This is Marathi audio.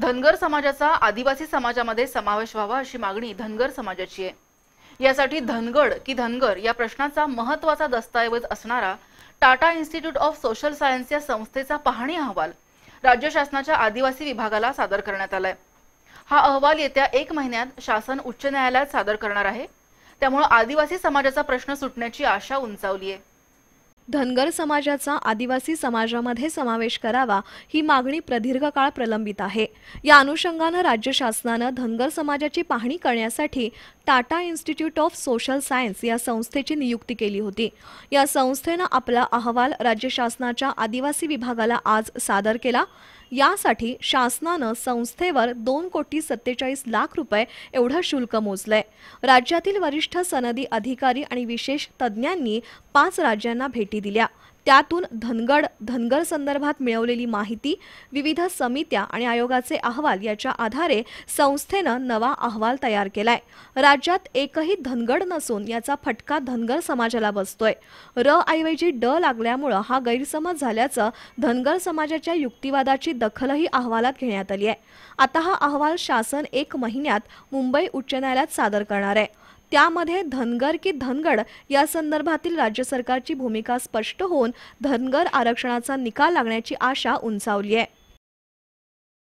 धनगर समाजाचा आदिवासी समाजामध्ये समावेश व्हावा अशी मागणी धनगर समाजाची आहे यासाठी धनगड की धनगर या प्रश्नाचा महत्वाचा दस्तऐवज असणारा Tata institute of social science या संस्थेचा पाहणी अहवाल राज्य शासनाच्या आदिवासी विभागाला सादर करण्यात आलाय हा अहवाल येत्या एक महिन्यात शासन उच्च न्यायालयात सादर करणार आहे त्यामुळे आदिवासी समाजाचा प्रश्न सुटण्याची आशा उंचावली आहे धनगर समाजाचा आदिवासी समाजामध्ये समावेश करावा ही मागणी प्रदीर्घ काळ प्रलंबित आहे या अनुषंगानं राज्य शासनानं धनगर समाजाची पाहणी करण्यासाठी Tata institute of social science या संस्थेची नियुक्ती केली होती या संस्थेनं आपला अहवाल राज्य शासनाच्या आदिवासी विभागाला आज सादर केला यासाठी शासनानं संस्थेवर दोन कोटी सत्तेचाळीस लाख रुपये एवढं शुल्क मोजलंय राज्यातील वरिष्ठ सनदी अधिकारी आणि विशेष तज्ज्ञांनी पाच राज्यांना भेटी माहिती दिल्या त्यातून धनगड धनगर संदर्भात मिळवलेली माहिती विविध समित्या आणि आयोगाचे अहवाल याच्या आधारे संस्थेनं नवा अहवाल तयार केलाय राज्यात एकही धनगड नसून याचा फटका धनगर समाजाला बसतोय र ऐवजी ड लागल्यामुळं हा गैरसमज झाल्याचं धनगर समाजाच्या युक्तिवादाची दखलही अहवालात घेण्यात आली आहे आता हा अहवाल शासन एक महिन्यात मुंबई उच्च न्यायालयात सादर करणार आहे त्यामध्ये धनगर की धनगड या संदर्भातील राज्य सरकारची भूमिका स्पष्ट होऊन धनगर आरक्षणाचा निकाल लागण्याची आशा उंचावली आहे